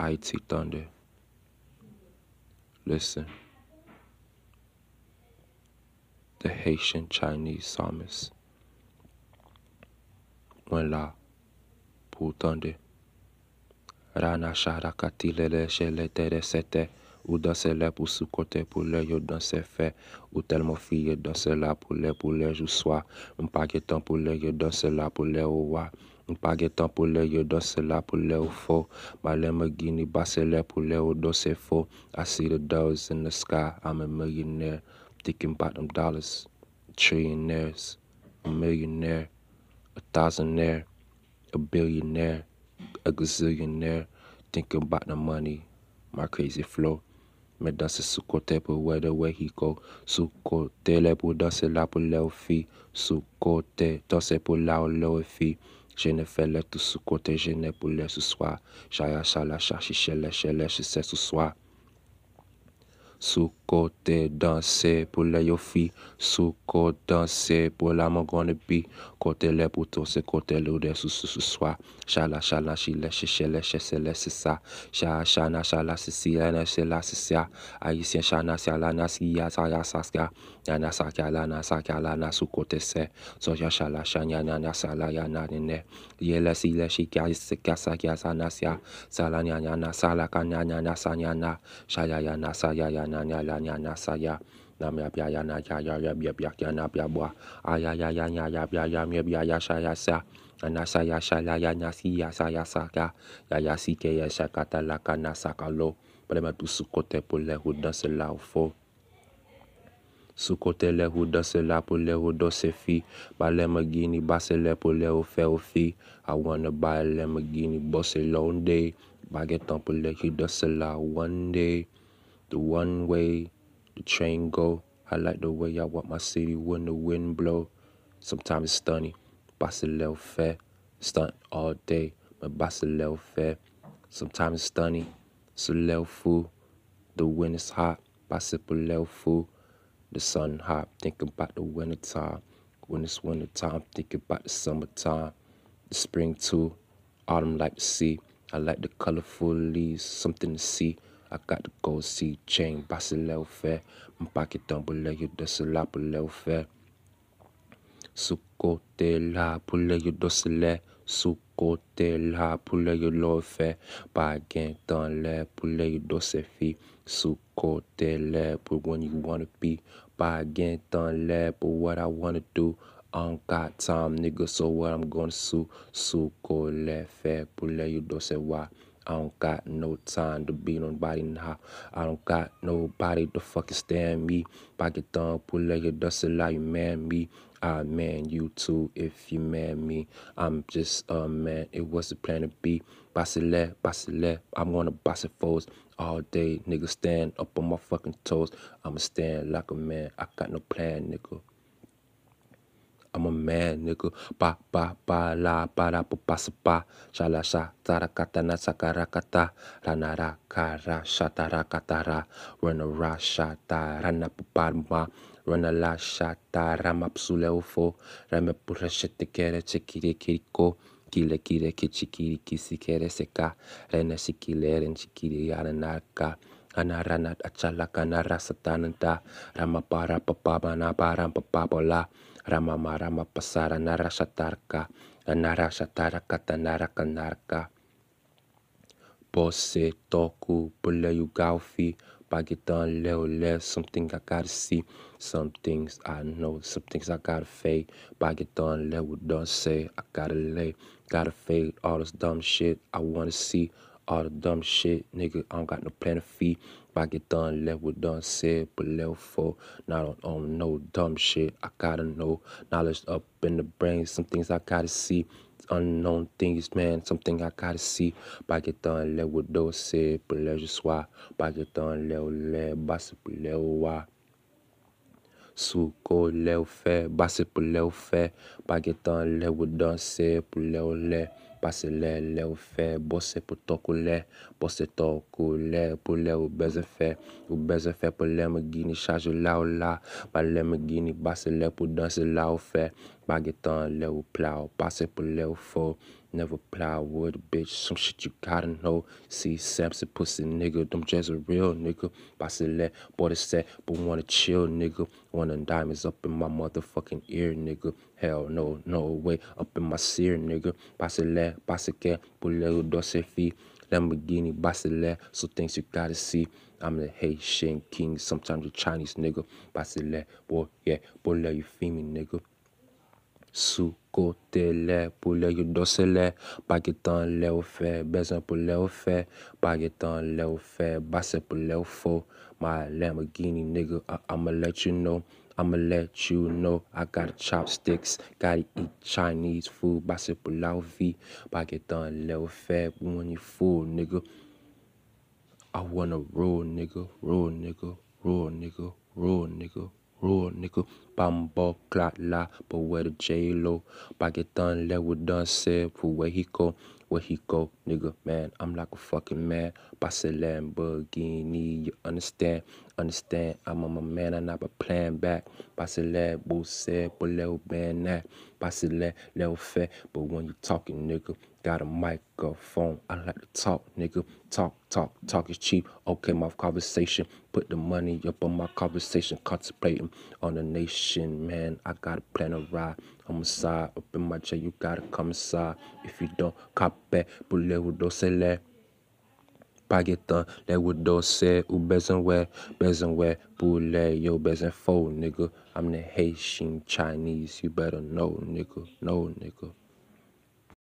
IT Thunder. Listen. The Haitian Chinese psalmist. When la pour thunder. Rana sharakati lele shele tere sete udɔsele pusu kɔtɔe pule yɔdɔse fe utelmofi yedɔsela pule pule zusua ŋpagetɔ pule pour pule wowa ŋpagetɔ pule yedɔsela pule wofo malemegini basele pule wodɔse fo see the dollars in the sky i'm a millionaire thinking about them dollars trillionaires a millionaire a thousandaire a billionaire a gazillionaire thinking about the money my crazy flow Mè danse sou kote pou wè de wè hi kou Sou kote lè pou danse la pou lè ou fi Sou kote danse pou la ou lè ou fi Je nè fè lè tout sou kote, je nè pou lè sou swa Chaya chala chachi chè lè, chè lè chise sou swa Sou kote danse pou lè yo fi, sou kote danse pou lè mongon li bi, kote lè pou tose, kote lè ou de sou sou sou swa. Chala chala chile, chile chile se le se sa, chala chala chile se le se la se sa, a yi se chala chile la na si ya sa ya sa ska, ya na sa kya la na sa kya la na sou kote se. နာညာလာညာနာဆာယနာမယပြာယနာချာယရပြပြကျနာပြဘွာအာယာယာညာယာပြာယာမြပြာယာဆာယာဆာအနာဆာယာဆာလာယာညာစီယာဆာယာဆာကယာယာစီကေယဆာကတလကနာဆာကလိုပရမတုစုကိုတေပိုလေဟုဒဆလောဖို sous côté les roues dans cela pour les roues dans ces filles bas les magini bas c'est les pour les offrir aux filles I wanna buy les magini bosser l'onde baguette en pour les roues dans cela one day the one way the train go. I like the way I walk my city when the wind blow. Sometimes it's stunning, bossa fair, stunt all day, my bossa fair. Sometimes it's stunning, so lil The wind is hot, bossa lil The sun hot, thinking about the winter time. When it's winter time, thinking about the summertime. The spring too, autumn like the sea. I like the colorful leaves, something to see. I got the cold sea chain, pa se le ou fe M pa ki tan pou le yu dos se la pou le ou fe Sou kote la pou le yu dos se le Sou kote la pou le yu lo ou fe Pa gen tan le pou le yu dos se fi Sou kote le pou when you wanna pi Pa gen tan le pou what I wanna do An ka tan niga so what I'm gonna sou Sou kote la pou le yu dos se wa I don't got no time to be nobody now. I don't got nobody to fucking stand me. Pocket thumb, pull like it, dust a you man me. I man you too if you man me. I'm just a man, it was the plan to be. Basile, Basile, I'm gonna boss it foes all day. Nigga stand up on my fucking toes. I'ma stand like a man. I got no plan, nigga. I'm a man, nigga. Pa pa pa la pa la pa pa pa. Shala sha tara kata na kara kata. Rana ra kara sha tara kata ra. Rana ra sha tara na pa pa ma. Rana la sha tara ma psule ufo. Rame pura te kere kiri ko. Kile kire kichikiri kisikere seka. Rene sikile ren rana yaranaka. kana rasa tananta. Rama para pupa param papabola. Rama Ramamara mapasara narasatarka anarasataraka tanaraka narka Bose toku buleyu gaufi Bagitan leo leo some things I gotta see some things I know some things I gotta fade Bagitan leo don't say I gotta lay gotta fade all this dumb shit I wanna see all the dumb shit nigga I don't got no plan to feed done, left with done said, but left for not on, no dumb shit. I gotta know knowledge up in the brain. Some things I gotta see. Unknown things, man. Something I gotta see. done, left with done said, but left just why. done, left left, bossy, but left why. So go left, fair, ou fe, but left fair. ou fe, done, left with danse said, but left left. Basè lè lè ou fè, bose pou ton koule, bose ton koule pou lè ou bezè fè, ou bezè fè pou lè mè gini chanjou la ou la, pa lè mè gini basè lè pou dansè la ou fè. Reggaeton, level plow, bicep level four, never plow wood, bitch. Some shit you gotta know. See Samson pussy nigga, them jazz a real nigga. Bicep boy to set, but wanna chill nigga. Wanna diamonds up in my motherfucking ear nigga. Hell no, no way, up in my sear nigga. Bicep, bicep, bullet, doce fee. Lamborghini, Basile, so things you gotta see. I'm the Haitian king, sometimes the Chinese nigga, Basile, boy, yeah, boy, you feel me, nigga. Sukute le poliyɔdɔse le. Pakitɔ le woƒe. Bezɔ̃ƒo le woƒe. Pakitɔ le woƒe. Basɛpʋ le my Lamborghini nigga. I- am going to let you know. I'ma let you know. I got chopsticks. Gotta eat Chinese food. Basɛpʋ la wofi. Pakitɔ le when Money fool, nigga. I wanna roll nigga. Roll nigga. Roll nigga. Roll nigga. Roll nigga. Bamba clock la, but where the J Lo? Pakistan let with done said, where he go, where he go, nigga, man. I'm like a fucking man. Pass Lamborghini, you understand? Understand? I'm a man, I'm not a plan back. Pass a lamb, boo said, but little man that. Pass a lamb, but when you talking, nigga got a microphone. I like to talk, nigga. Talk, talk, talk is cheap. Okay, my conversation. Put the money up on my conversation. Contemplating on the nation, man. I got a plan to ride. I'm side Up in my chair, you gotta come inside. If you don't, cop back. Boule ou do se le. Pagetan, done. ou do se. Ou bezen Where? bezen where, Boule yo, bezen fo, nigga. I'm the Haitian Chinese. You better know, nigga. Know, nigga.